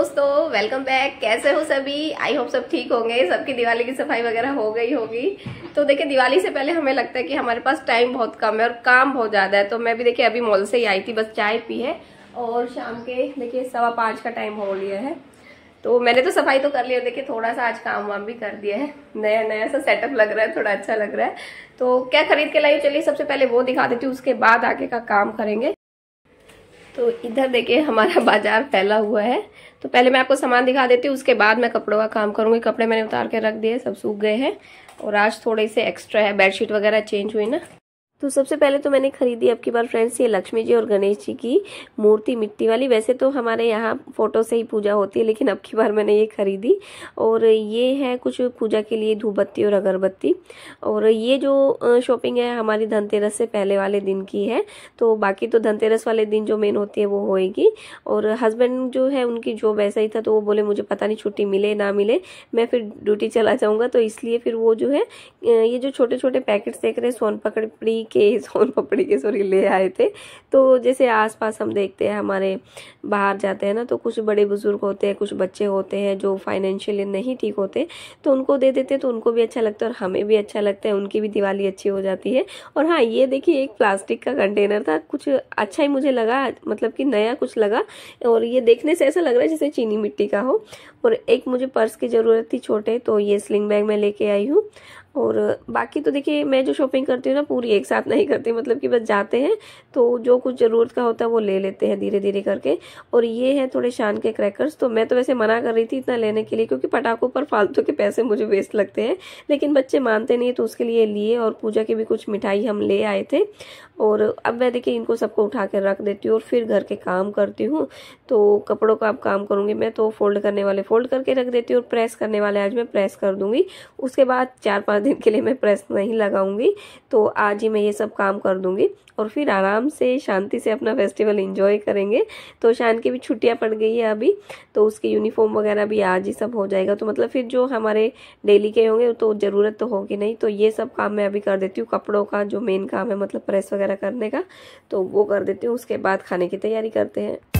दोस्तों welcome back कैसे हो सभी आई होप सब ठीक होंगे सबकी दिवाली की सफाई वगैरह हो गई होगी तो देखिए दिवाली से पहले हमें लगता है कि हमारे पास टाइम बहुत कम है और काम बहुत ज़्यादा है तो मैं भी देखिए अभी मॉल से ही आई थी बस चाय पी है और शाम के देखिए सवा पाँच का टाइम हो लिया है तो मैंने तो सफाई तो कर लिया देखिए थोड़ा सा आज काम वाम भी कर दिया है नया नया सा सेटअप लग रहा है थोड़ा अच्छा लग रहा है तो क्या खरीद के लाइए चलिए सबसे पहले वो दिखा देती हूँ उसके बाद आगे का काम करेंगे तो इधर देखिए हमारा बाजार फैला हुआ है तो पहले मैं आपको सामान दिखा देती हूँ उसके बाद मैं कपड़ों का काम करूँगी कपड़े मैंने उतार के रख दिए सब सूख गए हैं और आज थोड़े से एक्स्ट्रा है बेडशीट वगैरह चेंज हुई ना तो सबसे पहले तो मैंने खरीदी अब की बार फ्रेंड्स ये लक्ष्मी जी और गणेश जी की मूर्ति मिट्टी वाली वैसे तो हमारे यहाँ फ़ोटो से ही पूजा होती है लेकिन अब की बार मैंने ये खरीदी और ये है कुछ पूजा के लिए धूपबत्ती और अगरबत्ती और ये जो शॉपिंग है हमारी धनतेरस से पहले वाले दिन की है तो बाकी तो धनतेरस वाले दिन जो मेन होती है वो होएगी और हस्बैंड जो है उनकी जॉब ऐसा ही था तो वो बोले मुझे पता नहीं छुट्टी मिले ना मिले मैं फिर ड्यूटी चला जाऊँगा तो इसलिए फिर वो जो है ये जो छोटे छोटे पैकेट्स देख रहे हैं सोन पकड़ के सोन पपड़ी के सॉरी ले आए थे तो जैसे आसपास हम देखते हैं हमारे बाहर जाते हैं ना तो कुछ बड़े बुजुर्ग होते हैं कुछ बच्चे होते हैं जो फाइनेंशियली नहीं ठीक होते तो उनको दे देते तो उनको भी अच्छा लगता है और हमें भी अच्छा लगता है उनकी भी दिवाली अच्छी हो जाती है और हाँ ये देखिए एक प्लास्टिक का कंटेनर था कुछ अच्छा ही मुझे लगा मतलब कि नया कुछ लगा और ये देखने से ऐसा लग रहा है जैसे चीनी मिट्टी का हो और एक मुझे पर्स की ज़रूरत थी छोटे तो ये स्लिंग बैग में लेके आई हूँ और बाकी तो देखिए मैं जो शॉपिंग करती हूँ ना पूरी एक साथ नहीं करती मतलब कि बस जाते हैं तो जो कुछ ज़रूरत का होता है वो ले लेते हैं धीरे धीरे करके और ये है थोड़े शान के क्रैकर्स तो मैं तो वैसे मना कर रही थी इतना लेने के लिए क्योंकि पटाखों पर फालतू के पैसे मुझे वेस्ट लगते हैं लेकिन बच्चे मानते नहीं तो उसके लिए लिए और पूजा की भी कुछ मिठाई हम ले आए थे और अब मैं देखिए इनको सबको उठा कर रख देती हूँ और फिर घर के काम करती हूँ तो कपड़ों का अब काम करूँगी मैं तो फोल्ड करने वाले फोल्ड करके रख देती हूँ और प्रेस करने वाले आज मैं प्रेस कर दूँगी उसके बाद चार पाँच दिन के लिए मैं प्रेस नहीं लगाऊँगी तो आज ही मैं ये सब काम कर दूँगी और फिर आराम से शांति से अपना फेस्टिवल इंजॉय करेंगे तो शान की भी छुट्टियाँ पड़ गई है अभी तो उसके यूनिफॉर्म वगैरह भी आज ही सब हो जाएगा तो मतलब फिर जो हमारे डेली के होंगे तो ज़रूरत तो होगी नहीं तो ये सब काम मैं अभी कर देती हूँ कपड़ों का जो मेन काम है मतलब प्रेस वगैरह वगैरह करने का तो वो कर देती हूँ उसके बाद खाने की तैयारी करते हैं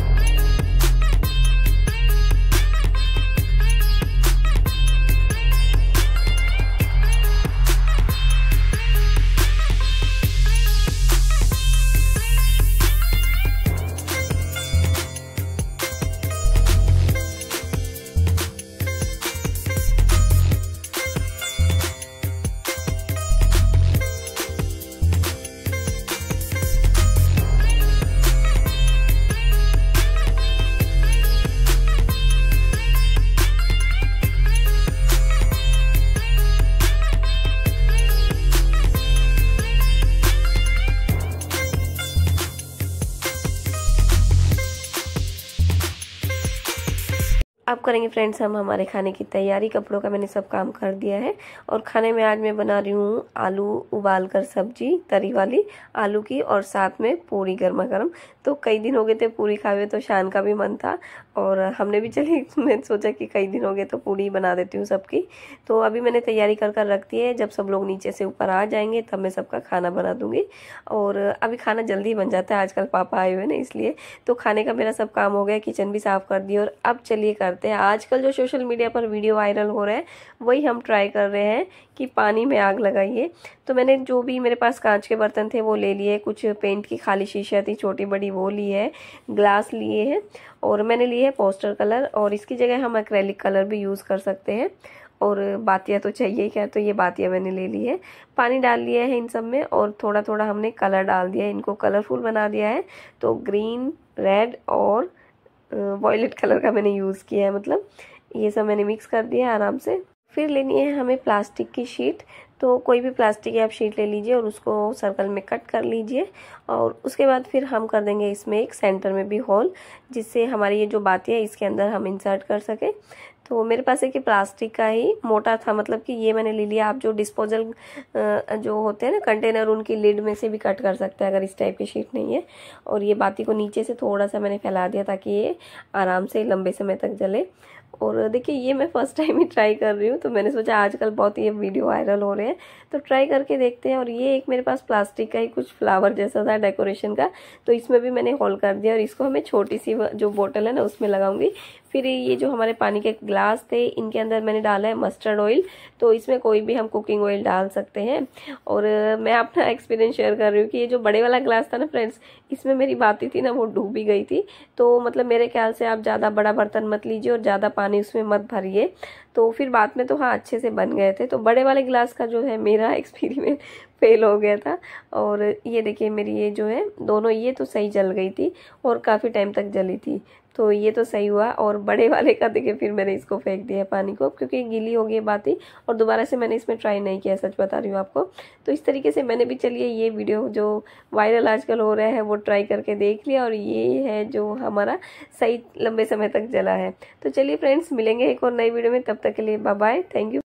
अब करेंगे फ्रेंड्स हम हमारे खाने की तैयारी कपड़ों का मैंने सब काम कर दिया है और खाने में आज मैं बना रही हूँ आलू उबाल कर सब्जी तरी वाली आलू की और साथ में पूरी गर्मा गर्म तो कई दिन हो गए थे पूरी खाए तो शान का भी मन था और हमने भी चले मैंने सोचा कि कई दिन हो गए तो पूरी बना देती हूँ सबकी तो अभी मैंने तैयारी कर कर रख दी है जब सब लोग नीचे से ऊपर आ जाएंगे तब मैं सबका खाना बना दूँगी और अभी खाना जल्दी बन जाता है आजकल पापा आए हुए ना इसलिए तो खाने का मेरा सब काम हो गया किचन भी साफ़ कर दिया और अब चलिए करते करते हैं आजकल जो सोशल मीडिया पर वीडियो वायरल हो रहे हैं वही हम ट्राई कर रहे हैं कि पानी में आग लगाइए तो मैंने जो भी मेरे पास कांच के बर्तन थे वो ले लिए कुछ पेंट की खाली शीशा थी छोटी बड़ी वो ली है ग्लास लिए हैं और मैंने लिए है पोस्टर कलर और इसकी जगह हम एक्रेलिक कलर भी यूज़ कर सकते हैं और बातियाँ तो चाहिए क्या तो ये बातियाँ मैंने ले ली है पानी डाल लिया है इन सब में और थोड़ा थोड़ा हमने कलर डाल दिया है इनको कलरफुल बना दिया है तो ग्रीन रेड और वॉयलेट कलर का मैंने यूज़ किया है मतलब ये सब मैंने मिक्स कर दिया आराम से फिर लेनी है हमें प्लास्टिक की शीट तो कोई भी प्लास्टिक की आप शीट ले लीजिए और उसको सर्कल में कट कर लीजिए और उसके बाद फिर हम कर देंगे इसमें एक सेंटर में भी होल जिससे हमारी ये जो बातें हैं इसके अंदर हम इंसर्ट कर सकें तो मेरे पास एक प्लास्टिक का ही मोटा था मतलब कि ये मैंने ले लिया आप जो डिस्पोजल जो होते हैं ना कंटेनर उनकी लिड में से भी कट कर सकते हैं अगर इस टाइप की शीट नहीं है और ये बाती को नीचे से थोड़ा सा मैंने फैला दिया ताकि ये आराम से लंबे समय तक जले और देखिए ये मैं फ़र्स्ट टाइम ही ट्राई कर रही हूँ तो मैंने सोचा आजकल बहुत ये वीडियो वायरल हो रहे हैं तो ट्राई करके देखते हैं और ये एक मेरे पास प्लास्टिक का ही कुछ फ्लावर जैसा था डेकोरेशन का तो इसमें भी मैंने होल कर दिया और इसको हमें छोटी सी जो बोटल है ना उसमें लगाऊंगी फिर ये जो हमारे पानी के ग्लास थे इनके अंदर मैंने डाला है मस्टर्ड ऑयल तो इसमें कोई भी हम कुकिंग ऑयल डाल सकते हैं और मैं अपना एक्सपीरियंस शेयर कर रही हूँ कि ये जो बड़े वाला ग्लास था ना फ्रेंड्स इसमें मेरी बाती थी ना वो डूबी गई थी तो मतलब मेरे ख्याल से आप ज़्यादा बड़ा बर्तन मत लीजिए और ज़्यादा पानी उसमें मत भरिए तो फिर बाद में तो हाँ अच्छे से बन गए थे तो बड़े वाले ग्लास का जो है मेरा एक्सपेरिमेंट फेल हो गया था और ये देखिए मेरी ये जो है दोनों ये तो सही जल गई थी और काफ़ी टाइम तक जली थी तो ये तो सही हुआ और बड़े वाले का देखिए फिर मैंने इसको फेंक दिया पानी को क्योंकि गीली हो गई बात ही और दोबारा से मैंने इसमें ट्राई नहीं किया सच बता रही हूँ आपको तो इस तरीके से मैंने भी चलिए ये वीडियो जो वायरल आजकल हो रहा है वो ट्राई करके देख लिया और ये है जो हमारा सही लंबे समय तक जला है तो चलिए फ्रेंड्स मिलेंगे एक और नई वीडियो में तब तक के लिए बाय थैंक यू